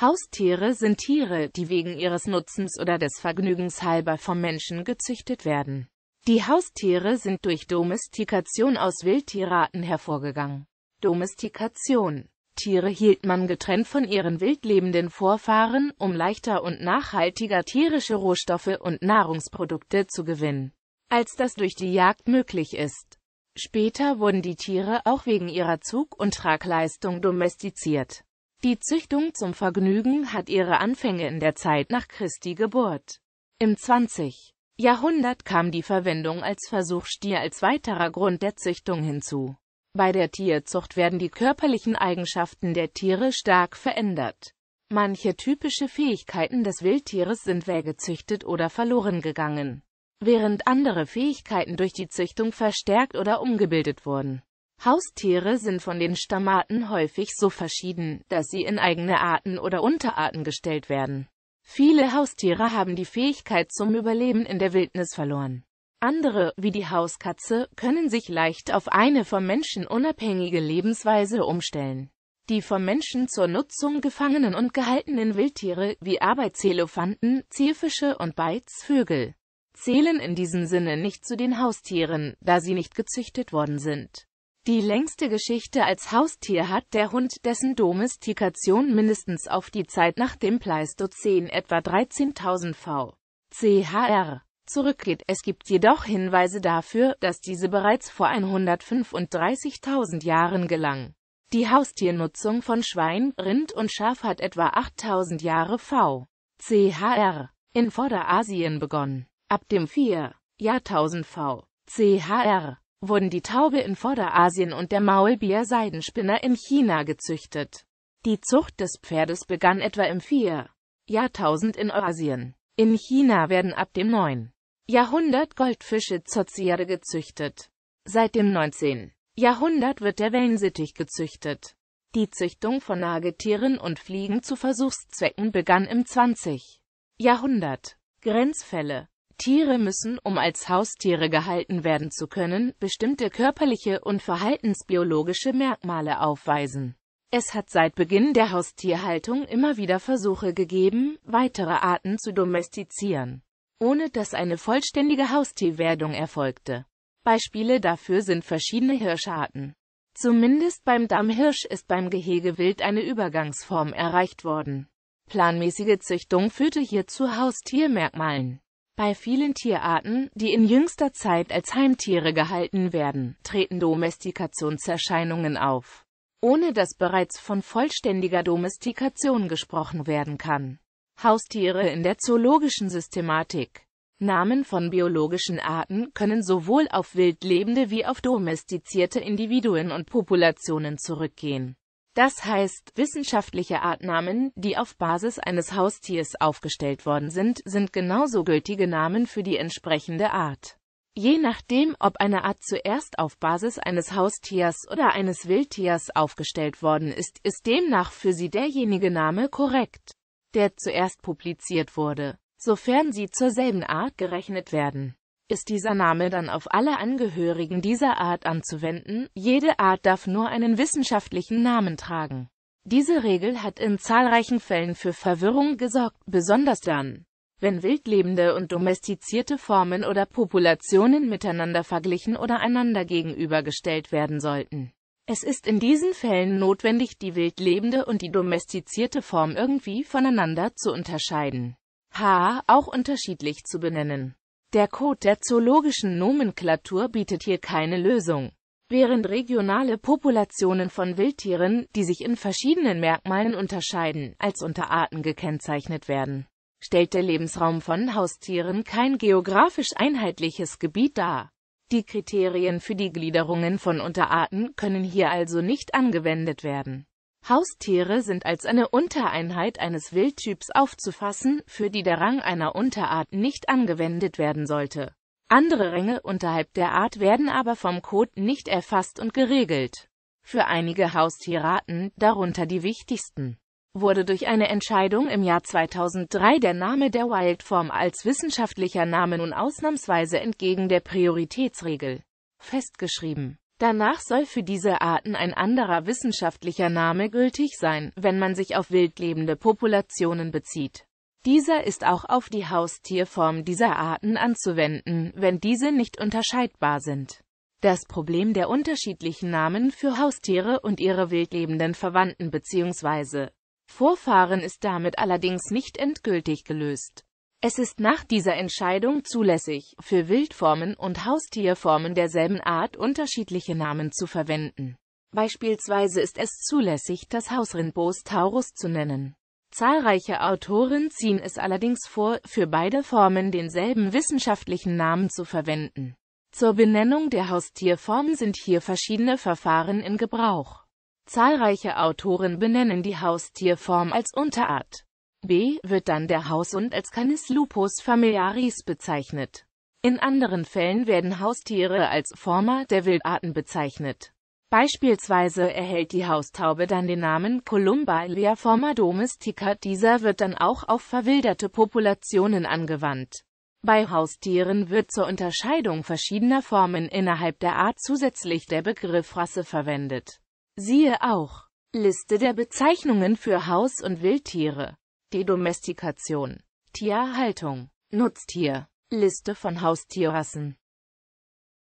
Haustiere sind Tiere, die wegen ihres Nutzens oder des Vergnügens halber vom Menschen gezüchtet werden. Die Haustiere sind durch Domestikation aus Wildtierarten hervorgegangen. Domestikation Tiere hielt man getrennt von ihren wildlebenden Vorfahren, um leichter und nachhaltiger tierische Rohstoffe und Nahrungsprodukte zu gewinnen, als das durch die Jagd möglich ist. Später wurden die Tiere auch wegen ihrer Zug- und Tragleistung domestiziert. Die Züchtung zum Vergnügen hat ihre Anfänge in der Zeit nach Christi Geburt. Im 20. Jahrhundert kam die Verwendung als Versuchstier als weiterer Grund der Züchtung hinzu. Bei der Tierzucht werden die körperlichen Eigenschaften der Tiere stark verändert. Manche typische Fähigkeiten des Wildtieres sind weggezüchtet oder verloren gegangen, während andere Fähigkeiten durch die Züchtung verstärkt oder umgebildet wurden. Haustiere sind von den Stammarten häufig so verschieden, dass sie in eigene Arten oder Unterarten gestellt werden. Viele Haustiere haben die Fähigkeit zum Überleben in der Wildnis verloren. Andere, wie die Hauskatze, können sich leicht auf eine vom Menschen unabhängige Lebensweise umstellen. Die vom Menschen zur Nutzung gefangenen und gehaltenen Wildtiere, wie Arbeitselefanten, Zierfische und Beizvögel, zählen in diesem Sinne nicht zu den Haustieren, da sie nicht gezüchtet worden sind. Die längste Geschichte als Haustier hat der Hund, dessen Domestikation mindestens auf die Zeit nach dem Pleistozän etwa 13.000 v. CHR zurückgeht. Es gibt jedoch Hinweise dafür, dass diese bereits vor 135.000 Jahren gelang. Die Haustiernutzung von Schwein, Rind und Schaf hat etwa 8.000 Jahre v. CHR in Vorderasien begonnen. Ab dem 4. Jahrtausend v. CHR wurden die Taube in Vorderasien und der Maulbier-Seidenspinner in China gezüchtet. Die Zucht des Pferdes begann etwa im 4. Jahrtausend in Eurasien. In China werden ab dem 9. Jahrhundert Goldfische zur Zierde gezüchtet. Seit dem 19. Jahrhundert wird der Wellensittich gezüchtet. Die Züchtung von Nagetieren und Fliegen zu Versuchszwecken begann im 20. Jahrhundert. Grenzfälle Tiere müssen, um als Haustiere gehalten werden zu können, bestimmte körperliche und verhaltensbiologische Merkmale aufweisen. Es hat seit Beginn der Haustierhaltung immer wieder Versuche gegeben, weitere Arten zu domestizieren, ohne dass eine vollständige Haustierwerdung erfolgte. Beispiele dafür sind verschiedene Hirscharten. Zumindest beim Dammhirsch ist beim Gehegewild eine Übergangsform erreicht worden. Planmäßige Züchtung führte hier zu Haustiermerkmalen. Bei vielen Tierarten, die in jüngster Zeit als Heimtiere gehalten werden, treten Domestikationserscheinungen auf, ohne dass bereits von vollständiger Domestikation gesprochen werden kann. Haustiere in der zoologischen Systematik Namen von biologischen Arten können sowohl auf wild lebende wie auf domestizierte Individuen und Populationen zurückgehen das heißt wissenschaftliche Artnamen, die auf Basis eines Haustiers aufgestellt worden sind, sind genauso gültige Namen für die entsprechende Art. Je nachdem, ob eine Art zuerst auf Basis eines Haustiers oder eines Wildtiers aufgestellt worden ist, ist demnach für sie derjenige Name korrekt, der zuerst publiziert wurde, sofern sie zur selben Art gerechnet werden ist dieser Name dann auf alle Angehörigen dieser Art anzuwenden, jede Art darf nur einen wissenschaftlichen Namen tragen. Diese Regel hat in zahlreichen Fällen für Verwirrung gesorgt, besonders dann, wenn wildlebende und domestizierte Formen oder Populationen miteinander verglichen oder einander gegenübergestellt werden sollten. Es ist in diesen Fällen notwendig, die wildlebende und die domestizierte Form irgendwie voneinander zu unterscheiden. H. auch unterschiedlich zu benennen. Der Code der zoologischen Nomenklatur bietet hier keine Lösung. Während regionale Populationen von Wildtieren, die sich in verschiedenen Merkmalen unterscheiden, als Unterarten gekennzeichnet werden, stellt der Lebensraum von Haustieren kein geografisch einheitliches Gebiet dar. Die Kriterien für die Gliederungen von Unterarten können hier also nicht angewendet werden. Haustiere sind als eine Untereinheit eines Wildtyps aufzufassen, für die der Rang einer Unterart nicht angewendet werden sollte. Andere Ränge unterhalb der Art werden aber vom Code nicht erfasst und geregelt. Für einige Haustierarten, darunter die wichtigsten, wurde durch eine Entscheidung im Jahr 2003 der Name der Wildform als wissenschaftlicher Name nun ausnahmsweise entgegen der Prioritätsregel festgeschrieben Danach soll für diese Arten ein anderer wissenschaftlicher Name gültig sein, wenn man sich auf wildlebende Populationen bezieht. Dieser ist auch auf die Haustierform dieser Arten anzuwenden, wenn diese nicht unterscheidbar sind. Das Problem der unterschiedlichen Namen für Haustiere und ihre wildlebenden Verwandten bzw. Vorfahren ist damit allerdings nicht endgültig gelöst. Es ist nach dieser Entscheidung zulässig, für Wildformen und Haustierformen derselben Art unterschiedliche Namen zu verwenden. Beispielsweise ist es zulässig, das Hausrindbos Taurus zu nennen. Zahlreiche Autoren ziehen es allerdings vor, für beide Formen denselben wissenschaftlichen Namen zu verwenden. Zur Benennung der Haustierform sind hier verschiedene Verfahren in Gebrauch. Zahlreiche Autoren benennen die Haustierform als Unterart. B wird dann der Haus- und als Canis lupus familiaris bezeichnet. In anderen Fällen werden Haustiere als Former der Wildarten bezeichnet. Beispielsweise erhält die Haustaube dann den Namen Columbalia forma domestica, dieser wird dann auch auf verwilderte Populationen angewandt. Bei Haustieren wird zur Unterscheidung verschiedener Formen innerhalb der Art zusätzlich der Begriff Rasse verwendet. Siehe auch Liste der Bezeichnungen für Haus- und Wildtiere die Domestikation. Tierhaltung. Nutztier. Liste von Haustierrassen.